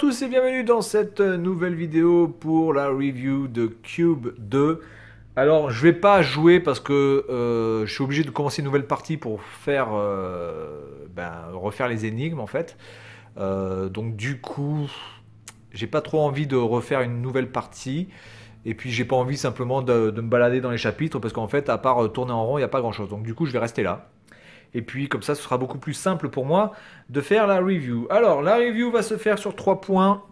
tous et bienvenue dans cette nouvelle vidéo pour la review de Cube 2. Alors je vais pas jouer parce que euh, je suis obligé de commencer une nouvelle partie pour faire euh, ben, refaire les énigmes en fait. Euh, donc du coup j'ai pas trop envie de refaire une nouvelle partie. Et puis j'ai pas envie simplement de, de, me balader dans les chapitres parce qu'en fait à part tourner en rond il n'y a pas grand chose. Donc du coup je vais rester là. Et puis comme ça, ce sera beaucoup plus simple pour moi de faire la review. Alors, la review va se faire sur trois points.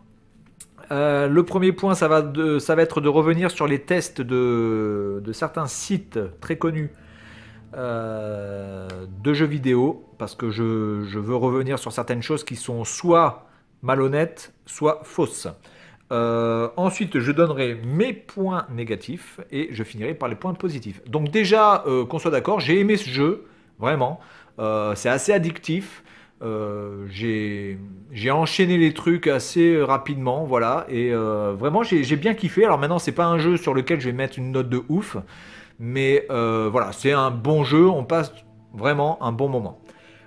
Euh, le premier point, ça va, être de revenir sur les tests de, certains sites très connus euh, de jeux vidéo, parce que je, veux revenir sur certaines choses qui sont soit malhonnêtes, soit fausses. Euh, ensuite, je donnerai mes points négatifs et je finirai par les points positifs. Donc déjà, qu'on soit d'accord, j'ai aimé ce jeu, Vraiment. Euh, c'est assez addictif. Euh, j'ai enchaîné les trucs assez euh, rapidement, voilà, et vraiment j'ai bien kiffé. Alors maintenant, c'est pas un jeu sur lequel je vais mettre une note de ouf, mais voilà, c'est un bon jeu, on passe vraiment un bon moment.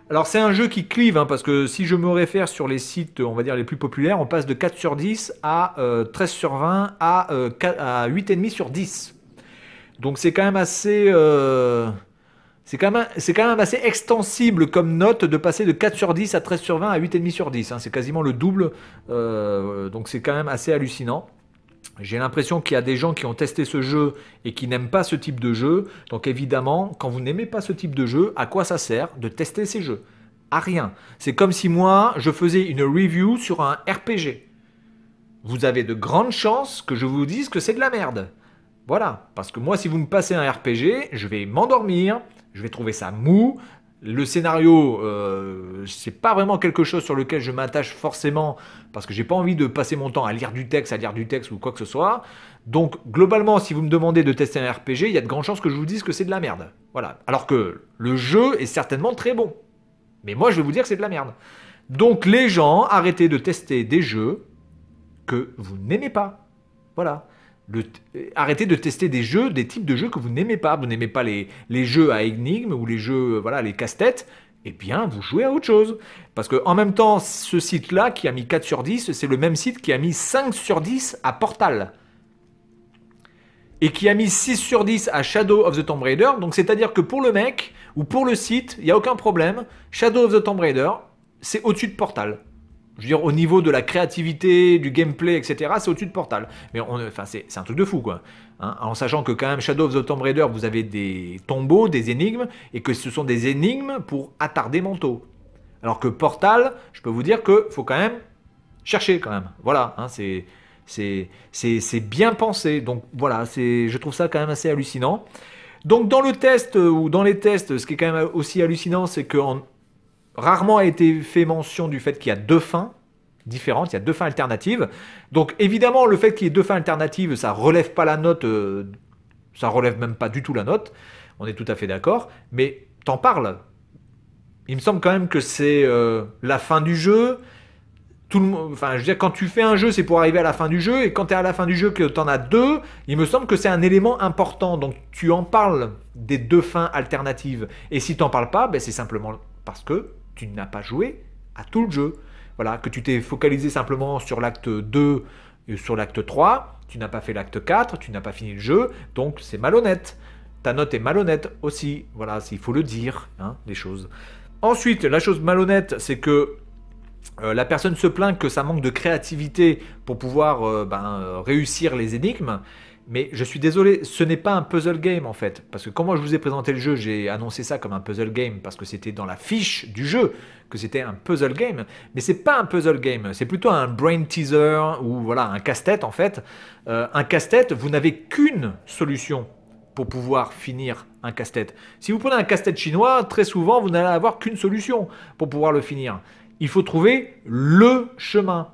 Alors c'est un jeu qui clive, hein, parce que si je me réfère sur les sites, on va dire, les plus populaires, on passe de 4 sur 10 à 13 sur 20 à, à 8,5 sur 10. Donc c'est quand même assez... C'est quand, même, quand même assez extensible comme note de passer de 4 sur 10 à 13 sur 20 à 8,5 sur 10. Hein. C'est quasiment le double, euh, donc c'est quand même assez hallucinant. J'ai l'impression qu'il y a des gens qui ont testé ce jeu et qui n'aiment pas ce type de jeu. Donc évidemment, quand vous n'aimez pas ce type de jeu, à quoi ça sert de tester ces jeux À rien. C'est comme si moi, je faisais une review sur un RPG. Vous avez de grandes chances que je vous dise que c'est de la merde. Voilà, parce que moi si vous me passez un RPG, je vais m'endormir, je vais trouver ça mou. Le scénario, euh, c'est pas vraiment quelque chose sur lequel je m'attache forcément parce que j'ai pas envie de passer mon temps à lire du texte, à lire du texte ou quoi que ce soit. Donc globalement, si vous me demandez de tester un RPG, il y a de grandes chances que je vous dise que c'est de la merde. Voilà. Alors que le jeu est certainement très bon. Mais moi, je vais vous dire que c'est de la merde. Donc les gens, arrêtez de tester des jeux que vous n'aimez pas. Voilà. Euh, arrêtez de tester des jeux, des types de jeux que vous n'aimez pas. Vous n'aimez pas les, jeux à énigmes ou les jeux, euh, voilà, les casse-têtes. Eh bien, vous jouez à autre chose. Parce que en même temps, ce site-là qui a mis 4 sur 10, c'est le même site qui a mis 5 sur 10 à Portal. Et qui a mis 6 sur 10 à Shadow of the Tomb Raider. Donc c'est-à-dire que pour le mec ou pour le site, il n'y a aucun problème. Shadow of the Tomb Raider, c'est au-dessus de Portal je veux dire, au niveau de la créativité, du gameplay, etc., c'est au-dessus de Portal. Mais on, enfin, c'est un truc de fou, quoi. Hein, en sachant que quand même Shadow of the Tomb Raider, vous avez des tombeaux, des énigmes, et que ce sont des énigmes pour attarder manteau. Alors que Portal, je peux vous dire que faut quand même chercher, quand même. Voilà, hein, c'est c'est bien pensé. Donc voilà, je trouve ça quand même assez hallucinant. Donc dans le test euh, ou dans les tests, ce qui est quand même aussi hallucinant, c'est que... Rarement a été fait mention du fait qu'il y a deux fins différentes, il y a deux fins alternatives. Donc évidemment, le fait qu'il y ait deux fins alternatives, ça relève pas la note, euh, ça relève même pas du tout la note. On est tout à fait d'accord. Mais t'en parles. Il me semble quand même que c'est euh, la fin du jeu. Tout le monde, enfin, je veux dire, quand tu fais un jeu, c'est pour arriver à la fin du jeu, et quand tu es à la fin du jeu que tu en as deux, il me semble que c'est un élément important. Donc tu en parles des deux fins alternatives. Et si t'en parles pas, ben, c'est simplement parce que tu n'as pas joué à tout le jeu. Voilà, que tu t'es focalisé simplement sur l'acte 2 et sur l'acte 3, tu n'as pas fait l'acte 4, tu n'as pas fini le jeu, donc c'est malhonnête. Ta note est malhonnête aussi, voilà, il faut le dire, hein, des les choses. Ensuite, la chose malhonnête, c'est que euh, la personne se plaint que ça manque de créativité pour pouvoir euh, ben, euh, réussir les énigmes. Mais je suis désolé, ce n'est pas un puzzle game en fait. Parce que quand moi je vous ai présenté le jeu, j'ai annoncé ça comme un puzzle game parce que c'était dans la fiche du jeu que c'était un puzzle game. Mais c'est pas un puzzle game, c'est plutôt un brain teaser ou voilà un casse-tête en fait. Euh, un casse-tête, vous n'avez qu'une solution pour pouvoir finir un casse-tête. Si vous prenez un casse-tête chinois, très souvent vous n'allez avoir qu'une solution pour pouvoir le finir. Il faut trouver le chemin.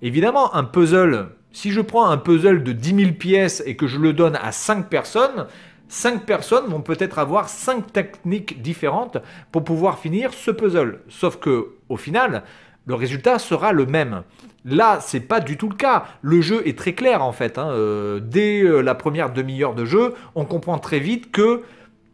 Évidemment, un puzzle si je prends un puzzle de 10 000 pièces et que je le donne à 5 personnes, 5 personnes vont peut-être avoir 5 techniques différentes pour pouvoir finir ce puzzle. Sauf que, au final, le résultat sera le même. Là, c'est pas du tout le cas. Le jeu est très clair en fait. Hein. Euh, dès euh, la première demi-heure de jeu, on comprend très vite que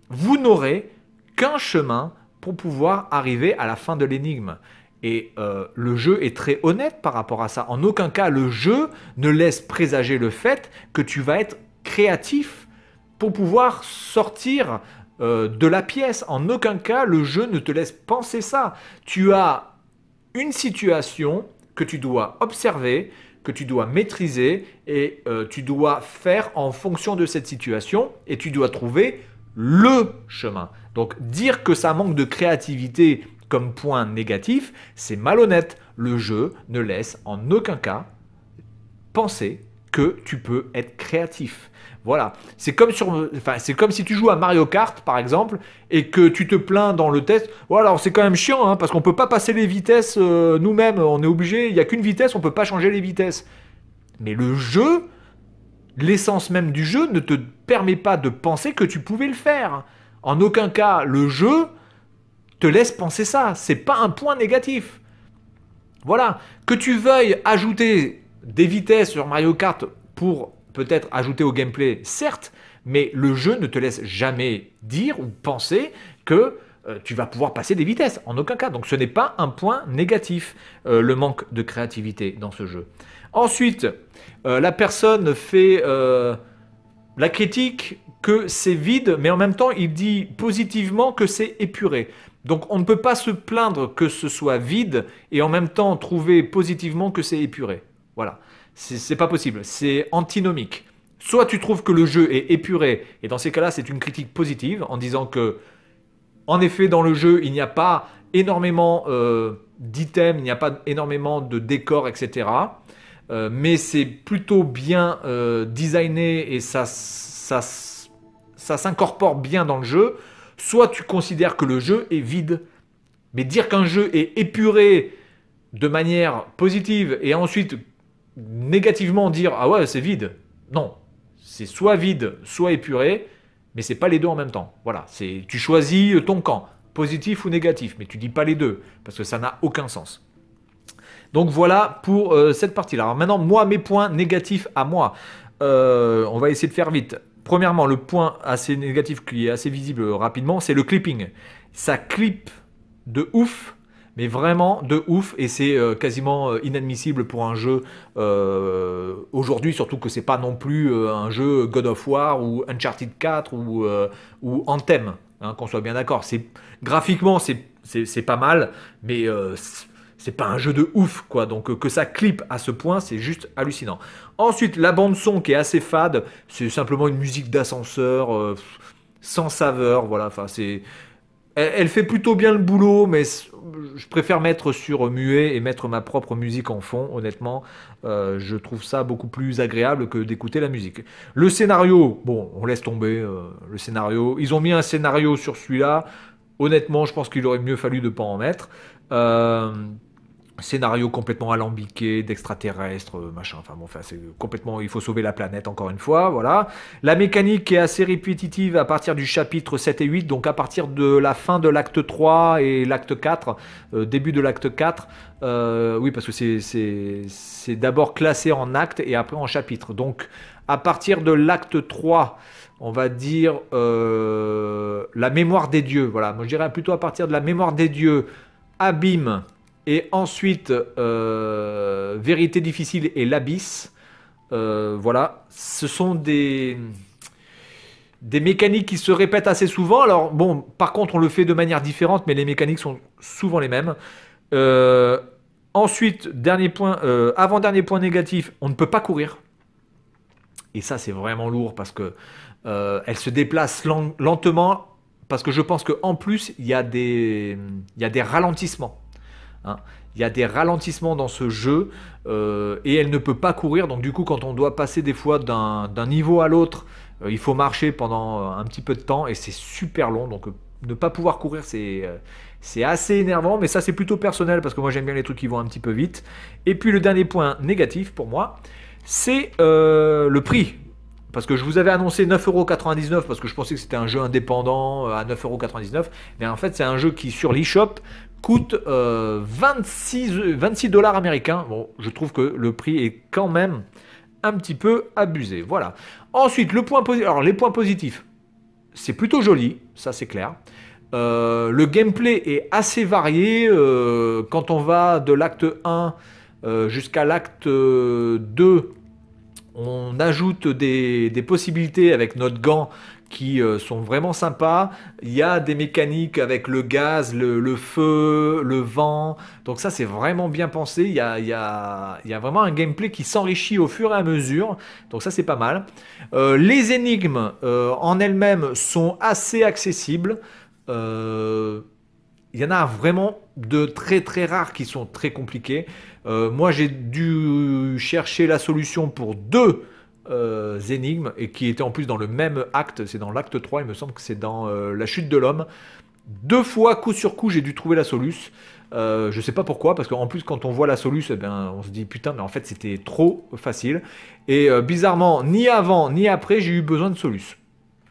vous n'aurez qu'un chemin pour pouvoir arriver à la fin de l'énigme. Et euh, le jeu est très honnête par rapport à ça. En aucun cas, le jeu ne laisse présager le fait que tu vas être créatif pour pouvoir sortir euh, de la pièce. En aucun cas, le jeu ne te laisse penser ça. Tu as une situation que tu dois observer, que tu dois maîtriser, et euh, tu dois faire en fonction de cette situation, et tu dois trouver le chemin. Donc dire que ça manque de créativité comme point négatif, c'est malhonnête. Le jeu ne laisse en aucun cas penser que tu peux être créatif. Voilà, c'est comme, sur, enfin, c'est comme si tu joues à Mario Kart par exemple et que tu te plains dans le test. Voilà, alors c'est quand même chiant hein, parce qu'on ne peut pas passer les vitesses euh, nous-mêmes, on est obligé, il n'y a qu'une vitesse, on peut pas changer les vitesses. Mais le jeu, l'essence même du jeu ne te permet pas de penser que tu pouvais le faire. En aucun cas, le jeu te laisse penser ça. C'est pas un point négatif. Voilà. Que tu veuilles ajouter des vitesses sur Mario Kart pour peut-être ajouter au gameplay, certes, mais le jeu ne te laisse jamais dire ou penser que euh, tu vas pouvoir passer des vitesses, en aucun cas. Donc ce n'est pas un point négatif, euh, le manque de créativité dans ce jeu. Ensuite, euh, la personne fait la critique que c'est vide, mais en même temps il dit positivement que c'est épuré. Donc on ne peut pas se plaindre que ce soit vide et en même temps trouver positivement que c'est épuré. Voilà, c'est pas possible, c'est antinomique. Soit tu trouves que le jeu est épuré, et dans ces cas-là c'est une critique positive en disant que, en effet dans le jeu il n'y a pas énormément euh, d'items, il n'y a pas énormément de décors, etc. Euh, mais c'est plutôt bien euh, designé et ça, ça s'incorpore bien dans le jeu soit tu considères que le jeu est vide. Mais dire qu'un jeu est épuré de manière positive et ensuite négativement dire ah ouais c'est vide, non, c'est soit vide, soit épuré, mais c'est pas les deux en même temps. Voilà, c'est tu choisis ton camp, positif ou négatif, mais tu dis pas les deux parce que ça n'a aucun sens. Donc voilà pour euh, cette partie-là. Alors maintenant, moi, mes points négatifs à moi. Euh, on va essayer de faire vite. Premièrement, le point assez négatif qui est assez visible rapidement, c'est le clipping. Ça clip de ouf, mais vraiment de ouf, et c'est euh, quasiment euh, inadmissible pour un jeu euh, aujourd'hui, surtout que c'est pas non plus un jeu God of War ou Uncharted 4 ou, ou Anthem, hein, qu'on soit bien d'accord. Graphiquement, c'est pas mal, mais c'est pas un jeu de ouf, quoi. Donc euh, que ça clip à ce point, c'est juste hallucinant. Ensuite, la bande son qui est assez fade, c'est simplement une musique d'ascenseur euh, sans saveur, voilà. Enfin, c'est elle, fait plutôt bien le boulot, mais je préfère mettre sur muet et mettre ma propre musique en fond. Honnêtement, euh, je trouve ça beaucoup plus agréable que d'écouter la musique. Le scénario, bon, on laisse tomber le scénario. Ils ont mis un scénario sur celui-là. Honnêtement, je pense qu'il aurait mieux fallu de pas en mettre. Euh, scénario complètement alambiqué d'extraterrestres, euh, machin. Enfin bon, enfin c'est complètement, il faut sauver la planète encore une fois, voilà. La mécanique est assez répétitive à partir du chapitre 7 et 8, donc à partir de la fin de l'acte 3 et l'acte 4, euh, début de l'acte 4. Euh, oui, parce que c'est d'abord classé en acte et après en chapitre. Donc à partir de l'acte 3, on va dire la mémoire des dieux. Voilà, moi je dirais plutôt à partir de la mémoire des dieux, abîme et ensuite, euh, Vérité difficile et L'Abysse. Euh, voilà, ce sont des, des mécaniques qui se répètent assez souvent. Alors, bon, par contre, on le fait de manière différente, mais les mécaniques sont souvent les mêmes. Euh, ensuite, dernier point, avant-dernier point négatif, on ne peut pas courir. Et ça, c'est vraiment lourd parce que elle se déplace lentement. Parce que je pense qu'en plus, il y a des ralentissements. Hein. Il y a des ralentissements dans ce jeu euh, et elle ne peut pas courir. Donc du coup, quand on doit passer des fois d'un niveau à l'autre, euh, il faut marcher pendant euh, un petit peu de temps et c'est super long. Donc ne pas pouvoir courir, c'est c'est assez énervant. Mais ça, c'est plutôt personnel parce que moi, j'aime bien les trucs qui vont un petit peu vite. Et puis le dernier point négatif pour moi, c'est le prix parce que je vous avais annoncé 9,99€ parce que je pensais que c'était un jeu indépendant à 9,99€, mais en fait c'est un jeu qui sur l'eShop coûte 26, euh, 26 dollars américains. Bon, je trouve que le prix est quand même un petit peu abusé. Voilà. Ensuite, le point Alors, les points positifs, c'est plutôt joli, ça c'est clair. Euh, le gameplay est assez varié euh, quand on va de l'acte 1 jusqu'à l'acte 2 on ajoute des, des, possibilités avec notre gant qui euh, sont vraiment sympas. Il y a des mécaniques avec le gaz, le, feu, le vent. Donc ça, c'est vraiment bien pensé. Il y, a, vraiment un gameplay qui s'enrichit au fur et à mesure. Donc ça, c'est pas mal. Euh, les énigmes euh, en elles-mêmes sont assez accessibles. il y en a vraiment de très très rares qui sont très compliqués. moi, j'ai dû chercher la solution pour deux euh, énigmes et qui étaient en plus dans le même acte, c'est dans l'acte 3, il me semble que c'est dans euh, La chute de l'homme. Deux fois, coup sur coup, j'ai dû trouver la soluce. Euh, je sais pas pourquoi, parce qu'en plus, quand on voit la soluce, eh ben, on se dit putain, mais en fait, c'était trop facile. Et bizarrement, ni avant ni après, j'ai eu besoin de soluce.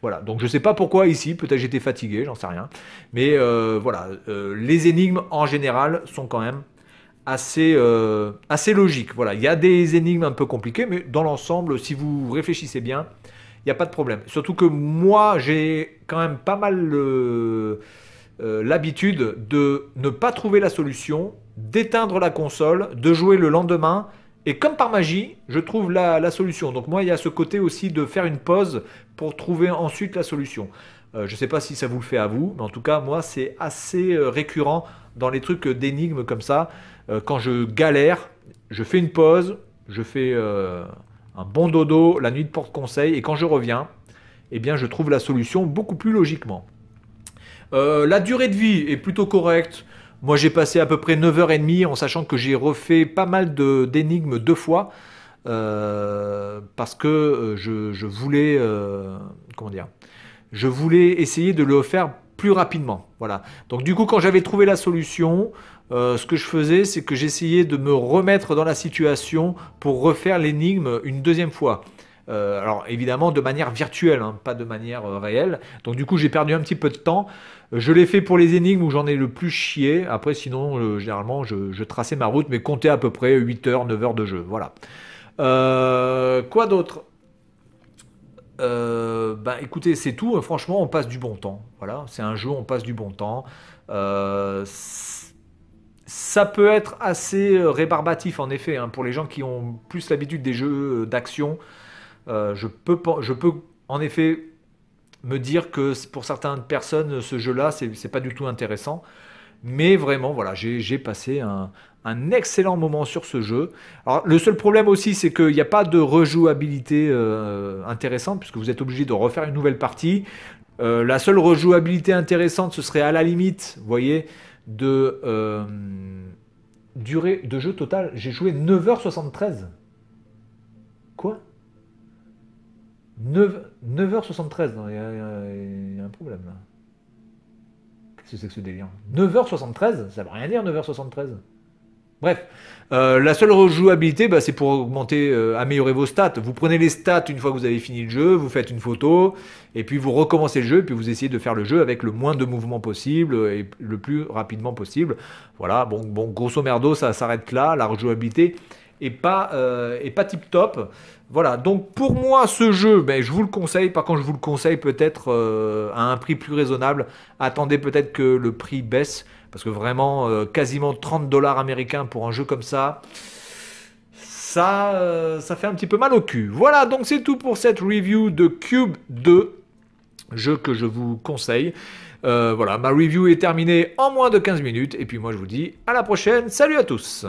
Voilà, donc je sais pas pourquoi ici, peut-être j'étais fatigué, j'en sais rien. Mais voilà, les énigmes en général sont quand même assez, euh, assez logique. Voilà, il y a des énigmes un peu compliquées, mais dans l'ensemble, si vous réfléchissez bien, il n'y a pas de problème. Surtout que moi, j'ai quand même pas mal euh, euh, l'habitude de ne pas trouver la solution, d'éteindre la console, de jouer le lendemain. Et comme par magie, je trouve la, la, solution. Donc moi, il y a ce côté aussi de faire une pause pour trouver ensuite la solution. je ne sais pas si ça vous le fait à vous, mais en tout cas, moi, c'est assez récurrent dans les trucs euh, d'énigmes comme ça, euh, quand je galère, je fais une pause, je fais euh, un bon dodo la nuit de porte-conseil, et quand je reviens, eh bien, je trouve la solution beaucoup plus logiquement. la durée de vie est plutôt correcte. Moi, j'ai passé à peu près 9h30 en sachant que j'ai refait pas mal d'énigmes deux fois parce que je, voulais, comment dire, je voulais essayer de le faire plus rapidement. Voilà. Donc du coup, quand j'avais trouvé la solution, euh, ce que je faisais, c'est que j'essayais de me remettre dans la situation pour refaire l'énigme une deuxième fois. Euh, alors évidemment de manière virtuelle, hein, pas de manière euh, réelle. Donc du coup j'ai perdu un petit peu de temps. Je l'ai fait pour les énigmes où j'en ai le plus chié. Après sinon généralement je, traçais ma route mais comptais à peu près 8 heures, 9 heures de jeu. Voilà. quoi d'autre euh, bah, écoutez, c'est tout. Euh, franchement, on passe du bon temps. Voilà, c'est un jeu, on passe du bon temps. Euh, ça peut être assez euh, rébarbatif, en effet, hein, pour les gens qui ont plus l'habitude des jeux d'action. je, peux, je peux, en effet, me dire que pour certaines personnes, ce jeu-là, c'est pas du tout intéressant. Mais vraiment, voilà, j'ai passé un, excellent moment sur ce jeu. Alors, le seul problème aussi, c'est qu'il n'y a pas de rejouabilité euh, intéressante, puisque vous êtes obligé de refaire une nouvelle partie. Euh, la seule rejouabilité intéressante, ce serait à la limite, vous voyez, de euh, durée de jeu total. J'ai joué 9h73. Quoi 9, h 73 il y a un problème là. C'est que ce délire 9h73, ça veut rien dire 9h73. Bref, euh, la seule rejouabilité, bah, c'est pour augmenter, euh, améliorer vos stats. Vous prenez les stats une fois que vous avez fini le jeu, vous faites une photo, et puis vous recommencez le jeu, et puis vous essayez de faire le jeu avec le moins de mouvements possible et le plus rapidement possible. Voilà, bon, bon grosso merdo, ça s'arrête là. La rejouabilité, et pas, euh, et pas tip top. Voilà, donc pour moi ce jeu, ben, je vous le conseille, par contre je vous le conseille peut-être euh, à un prix plus raisonnable. Attendez peut-être que le prix baisse, parce que vraiment euh, quasiment 30 dollars américains pour un jeu comme ça, ça, ça fait un petit peu mal au cul. Voilà, donc c'est tout pour cette review de Cube 2, jeu que je vous conseille. voilà, ma review est terminée en moins de 15 minutes, et puis moi je vous dis à la prochaine, salut à tous